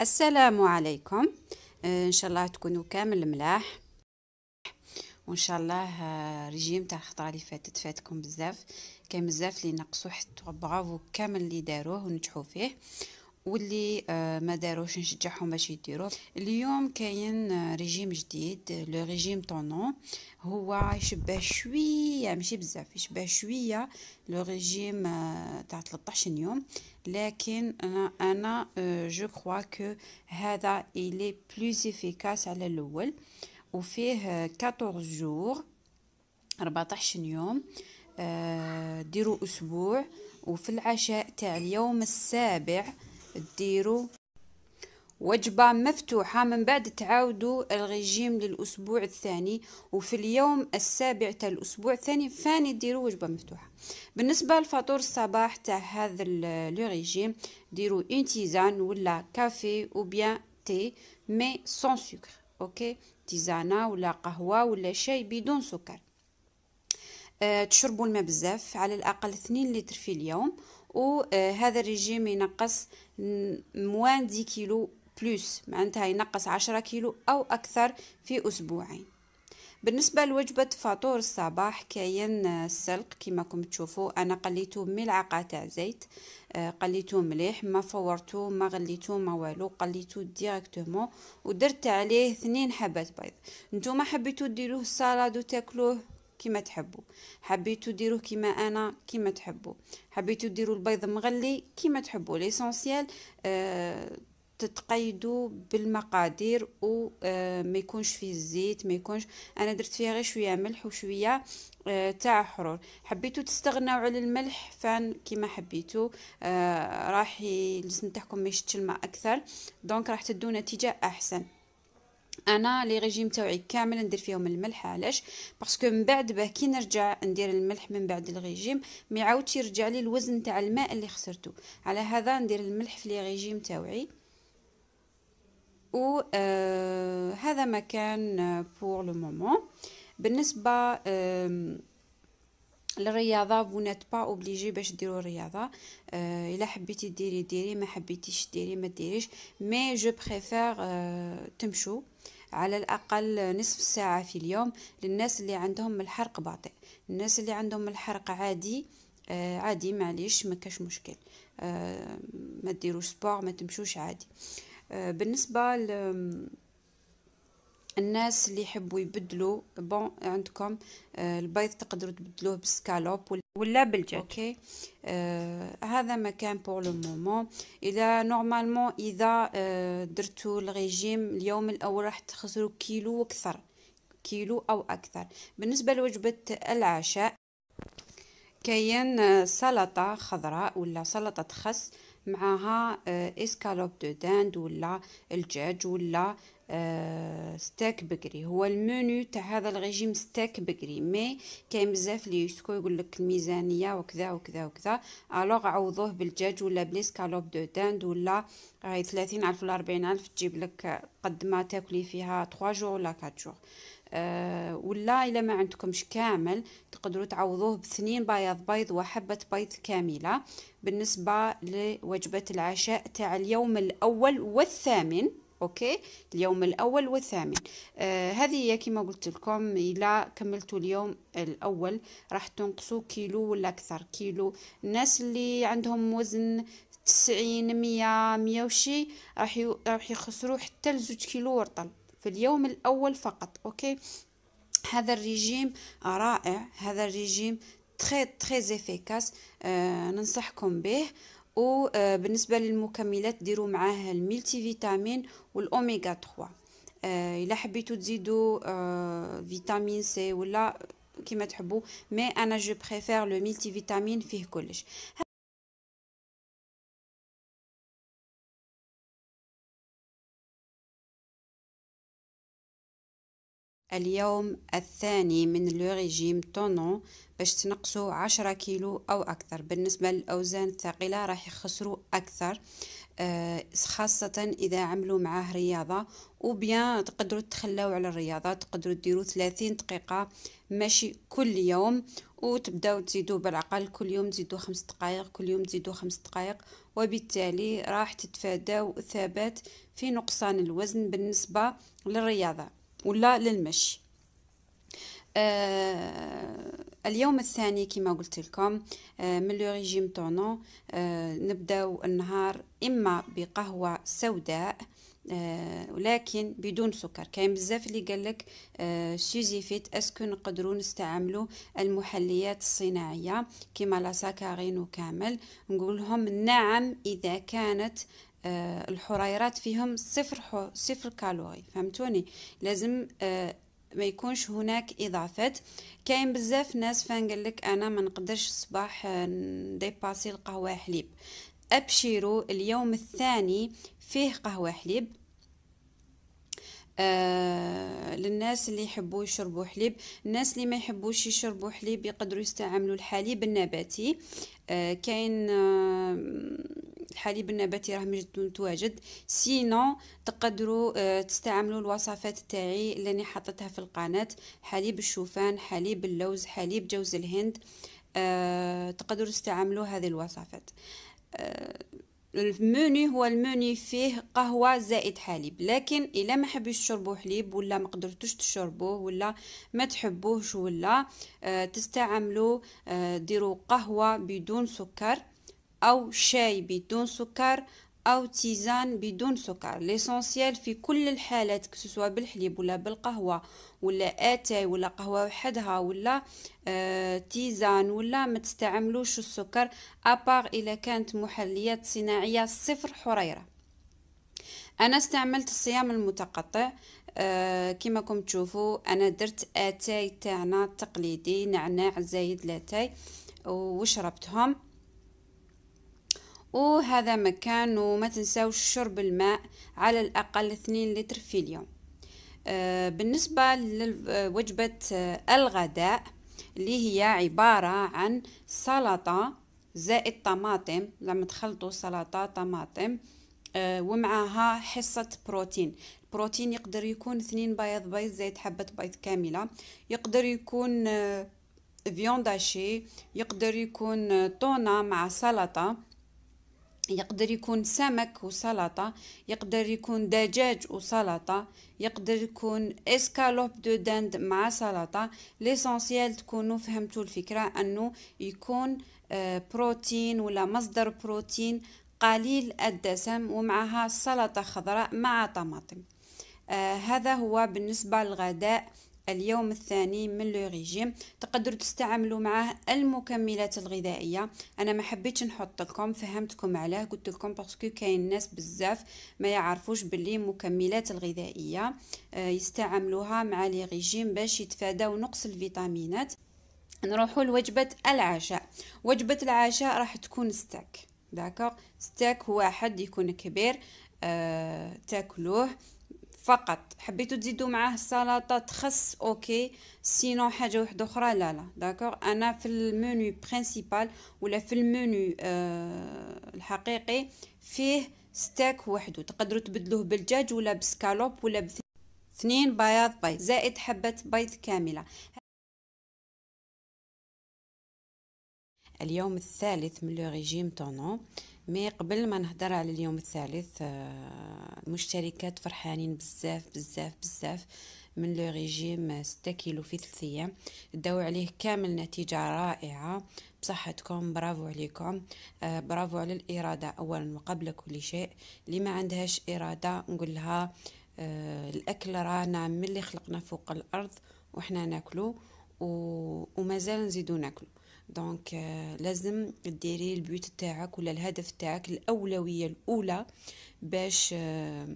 السلام عليكم آه، ان شاء الله تكونوا كامل ملاح وان شاء الله آه، ريجيم تاع الخطره اللي فاتت فاتكم بزاف كاين بزاف اللي نقصوا حتى برافو كامل اللي داروه ونجحوا فيه واللي آه، ما داروش نشجعهم باش يديروا اليوم كاين آه، ريجيم جديد لو ريجيم طونون هو يشبه شويه ماشي بزاف يشبه شويه لو ريجيم آه، تاع 13 يوم لكن انا انا جو كروا كو هذا الي بلوز افيكاس على الاول وفيه 14 جور 14 يوم ديروا اسبوع وفي العشاء تاع اليوم السابع ديروا وجبة مفتوحة من بعد تعاودوا الغيجيم للأسبوع الثاني وفي اليوم السابع تاع الأسبوع الثاني فاني ديروا وجبة مفتوحة بالنسبة لفطور الصباح تاع هذا لو ريجيم ديروا اون تيزان ولا كافي او بيان تي مي سون سكر اوكي تيزانة ولا قهوة ولا شاي بدون سكر أه تشربوا الماء بزاف على الأقل 2 لتر في اليوم وهذا آه، الرجيم ينقص موان دي كيلو بلوس معناتها ينقص عشرة كيلو أو أكثر في أسبوعين بالنسبة لوجبة فطور الصباح كاين آه، السلق كم تشوفوا أنا قليتو ملعقة تاع زيت آه، قليتو مليح ما فورتو ما غليتو ما والو قليتو ديريكتومون ودرت عليه اثنين حبات بيض نتوما حبيتو ديروه السلطه وتاكلوه كما تحبوا حبيتو ديروه كما انا كما تحبوا حبيتو ديروا البيض مغلي كما تحبوا ليسونسيال آه تتقيدوا بالمقادير و آه ما يكونش فيه الزيت ما يكونش انا درت فيها غير شويه ملح وشويه آه، تاع حرور حبيتو تستغناو على الملح فان كيما حبيتو آه راح الجسم تاعكم ما يشتش الماء اكثر دونك راح تدو نتيجه احسن انا لي ريجيم تاوعي كامل ندير فيهم الملح علاش باسكو من بعد باه كي نرجع ندير الملح من بعد الريجيم ما يعاودش يرجع لي الوزن تاع الماء اللي خسرته على هذا ندير الملح في لي ريجيم تاوعي و آه هذا ما كان بور لو مومون بالنسبه آه الرياضه فو نات با اوبليجي باش ديروا الرياضه آه الا حبيتي ديري ديري ما حبيتيش ديري ما ديريش مي جو بريفير آه تمشوا على الأقل نصف ساعة في اليوم للناس اللي عندهم الحرق بطيء الناس اللي عندهم الحرق عادي آه عادي معليش ما كاش مشكل آه ما ديروش سبور ما تمشوش عادي آه بالنسبة ل الناس اللي يحبوا يبدلوا بون عندكم آه، البيض تقدروا تبدلوه بالسكالوب ولا بالجد اوكي آه هذا ما كان بور لو مومون اذا نورمالمون اذا آه درتو الريجيم اليوم الاول راح تخسروا كيلو اكثر كيلو او اكثر بالنسبه لوجبه العشاء كاين آه، سلطه خضراء ولا سلطه خس معها آه، اسكالوب دو داند ولا الدجاج ولا آه، ستاك بكري هو المنيو تاع هذا الريجيم ستاك بكري مي كاين بزاف لي يسكو يقول لك الميزانيه وكذا وكذا وكذا الوغ عوضوه بالدجاج ولا بليسكالوب دو داند ولا 30 الف ولا الف تجيب لك قد ما تاكلي فيها 3 جور ولا 4 جور أه ولا الا ما عندكمش كامل تقدروا تعوضوه باثنين بياض بيض وحبه بيض كامله بالنسبه لوجبه العشاء تاع اليوم الاول والثامن اوكي اليوم الاول والثامن آه هذه هي كما قلت لكم الى كملتوا اليوم الاول راح تنقصوا كيلو ولا اكثر كيلو الناس اللي عندهم وزن تسعين مية مية وشي راح راح يخسروا حتى لزوج كيلو ورطل في اليوم الاول فقط اوكي هذا الرجيم رائع هذا الرجيم تري تري افيكاس آه ننصحكم به وبالنسبه آه، للمكملات ديروا معاه الملتي فيتامين والاوميغا 3 آه، الا حبيتوا تزيدوا آه، فيتامين سي ولا كما تحبوا مي انا جو بريفير لو ملتي فيتامين فيه كلش اليوم الثاني من لو ريجيم باش تنقصوا عشرة كيلو أو أكثر بالنسبة للأوزان الثقيلة راح يخسروا أكثر آه خاصة إذا عملوا معاه رياضة وبيان تقدروا تخلاو على الرياضة تقدروا تديروا 30 دقيقة ماشي كل يوم وتبداو تزيدوا بالعقل كل يوم تزيدوا خمس دقائق كل يوم تزيدوا خمس دقائق وبالتالي راح تتفاداو ثبات في نقصان الوزن بالنسبة للرياضة ولا للمشي آه اليوم الثاني كما قلت لكم آه من لو ريجيم طونو آه نبداو النهار اما بقهوه سوداء آه ولكن بدون سكر كاين بزاف اللي قالك آه فيت اسكو نقدروا نستعملوا المحليات الصناعيه كما لا ساكارين وكامل نقول لهم نعم اذا كانت آه، الحريرات فيهم صفر حو صفر كالوري فهمتوني لازم آه، ما يكونش هناك اضافات كاين بزاف ناس فان لك انا ما نقدرش الصباح آه، ديباسي القهوه حليب ابشروا اليوم الثاني فيه قهوه حليب آه للناس اللي يحبوا يشربوا حليب الناس اللي ما يحبوش يشربوا حليب يقدروا يستعملوا الحليب النباتي آه كاين آه الحليب النباتي راه مجد متواجد سينو تقدروا آه، تستعملوا الوصفات تاعي اللي حطيتها في القناه حليب الشوفان حليب اللوز حليب جوز الهند آه، تقدروا تستعملوا هذه الوصفات أه المنيو هو المنيو فيه قهوة زائد حليب لكن إلا ما حبيش تشربوا حليب ولا ما قدرتوش تشربوه ولا ما تحبوهش ولا آه تستعملوا آه، ديروا قهوة بدون سكر أو شاي بدون سكر أو تيزان بدون سكر ليسونسيال في كل الحالات كسوا بالحليب ولا بالقهوة ولا آتاي ولا قهوة وحدها ولا آه تيزان ولا ما تستعملوش السكر أباغ إذا كانت محليات صناعية صفر حريرة أنا استعملت الصيام المتقطع آه كما كم تشوفوا أنا درت آتاي تاعنا التقليدي نعناع زايد لاتاي وشربتهم وهذا مكان وما تنساوش شرب الماء على الأقل 2 لتر في اليوم آه، بالنسبة لوجبة آه، آه، الغداء اللي هي عبارة عن سلطة زائد طماطم لما تخلطوا سلطة طماطم ومعها حصة بروتين البروتين يقدر يكون اثنين بيض بيض زائد حبة بيض كاملة يقدر يكون فيونداشي يقدر يكون طونة مع سلطة يقدر يكون سمك وسلطة يقدر يكون دجاج وسلطة يقدر يكون اسكالوب دو دند مع سلطة ليسونسيال تكونوا فهمتوا الفكرة انه يكون آه، بروتين ولا مصدر بروتين قليل الدسم ومعها سلطة خضراء مع طماطم آه هذا هو بالنسبة للغداء اليوم الثاني من لو ريجيم تقدروا تستعملوا معاه المكملات الغذائيه انا ما حبيتش نحط لكم فهمتكم علاه قلت لكم باسكو كاين ناس بزاف ما يعرفوش باللي المكملات الغذائيه آه، يستعملوها مع لي ريجيم باش يتفاداو نقص الفيتامينات نروحوا لوجبه العشاء وجبه العشاء راح تكون ستاك داكوغ ستاك واحد يكون كبير آه تاكلوه فقط حبيتو تزيدو معاه السلطه تخس اوكي سينو حاجه واحده اخرى لا لا داكوغ انا في المنيو برينسيبال ولا في المنيو آه الحقيقي فيه ستيك وحده تقدروا تبدلوه بالدجاج ولا بسكالوب ولا بثنين بياض بيض زائد حبه بيض كامله اليوم الثالث من لو ريجيم تونو مي قبل ما نهضر على اليوم الثالث آه، المشتركات فرحانين بزاف بزاف بزاف من لو ريجيم 6 كيلو في ثلاث ايام داو عليه كامل نتيجه رائعه بصحتكم برافو عليكم آه، برافو على الاراده اولا وقبل كل شيء اللي ما عندهاش اراده نقول لها آه، الاكل رانا ملي خلقنا فوق الارض وحنا ناكلو ومازال نزيدو ناكلو دونك euh, لازم ديري البيوت تاعك ولا الهدف تاعك الاولويه الاولى باش آه،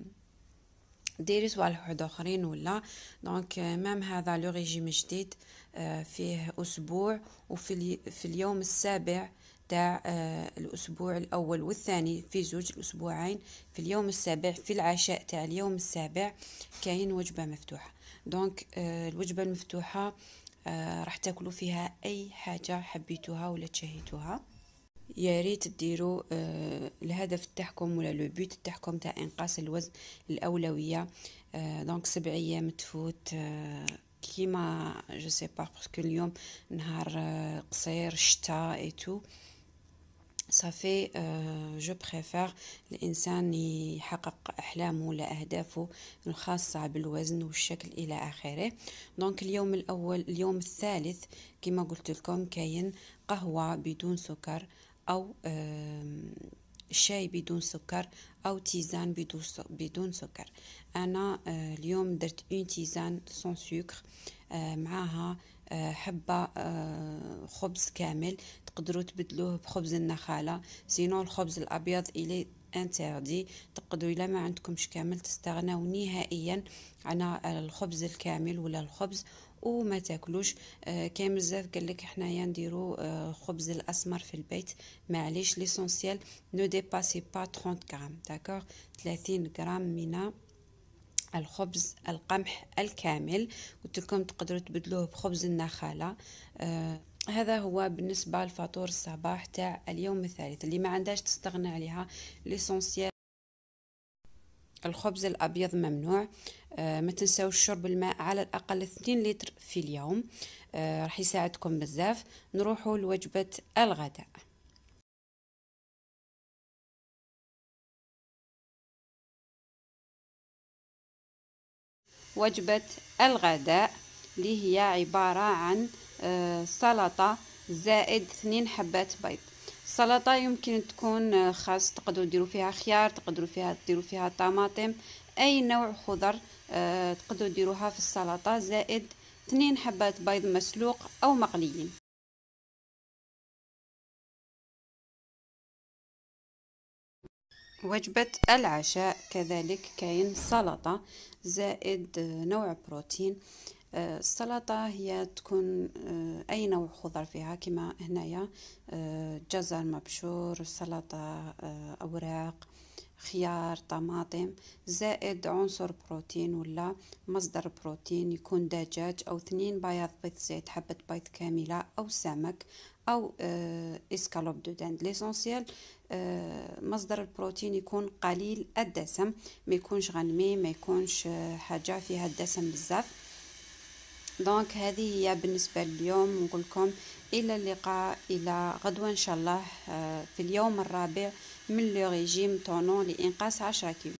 ديري صوالح واحد اخرين ولا دونك آه، مام هذا لو ريجيم جديد آه، فيه اسبوع وفي في اليوم السابع تاع الاسبوع الاول والثاني في زوج الاسبوعين في اليوم السابع في العشاء تاع اليوم السابع كاين وجبه مفتوحه دونك الوجبه المفتوحه آه، راح تاكلوا فيها اي حاجه حبيتوها ولا تشهيتوها يا ريت ديروا آه الهدف تاعكم ولا لو بوت تاعكم تاع انقاص الوزن الاولويه آه دونك ايام تفوت آه كيما جو سي با باسكو اليوم نهار آه، قصير شتاء اي تو صافي جو بريفير الانسان يحقق احلامه ولا اهدافه الخاصه بالوزن والشكل الى اخره دونك اليوم الاول اليوم الثالث كما قلت لكم كاين قهوه بدون سكر او شاي بدون سكر او تيزان بدون سكر انا آه، اليوم درت اون تيزان سون سكر آه، معاها حبة آه، خبز كامل تقدروا تبدلوه بخبز النخالة سينو الخبز الأبيض إلي انتردي تقدروا إلا ما عندكمش كامل تستغناو نهائيا عن الخبز الكامل ولا الخبز وما تاكلوش آه، كاين بزاف قال لك حنايا نديرو آه، خبز الاسمر في البيت معليش ليسونسيال نو ديباسي با 30 غرام داكوغ 30 غرام من الخبز القمح الكامل قلت لكم تقدروا تبدلوه بخبز النخاله آه هذا هو بالنسبة لفطور الصباح تاع اليوم الثالث اللي ما عندهاش تستغنى عليها ليسونسيال الخبز الأبيض ممنوع آه ما تنساوش شرب الماء على الأقل 2 لتر في اليوم آه راح يساعدكم بزاف نروحوا لوجبة الغداء وجبة الغداء اللي هي عبارة عن آه، سلطة زائد اثنين حبات بيض السلطة يمكن تكون آه، خاص تقدروا ديروا فيها خيار تقدروا فيها ديروا فيها طماطم أي نوع خضر آه، تقدروا ديروها في السلطة زائد اثنين حبات بيض مسلوق أو مقليين وجبة العشاء كذلك كاين سلطة زائد آه، نوع بروتين آه، السلطة هي تكون آه، أي نوع خضر فيها كما هنايا جزر مبشور سلطة أوراق خيار طماطم زائد عنصر بروتين ولا مصدر بروتين يكون دجاج أو اثنين بياض بيض زيت حبة بيض كاملة أو سمك أو آه، إسكالوب دو داند ليسونسيال آه، مصدر البروتين يكون قليل الدسم ما يكونش غنمي ما يكونش آه، حاجة فيها الدسم بزاف دونك هذه هي بالنسبة لليوم نقول لكم إلى اللقاء إلى غدوة إن شاء الله في اليوم الرابع من لو ريجيم تونون لإنقاص عشرة كيلو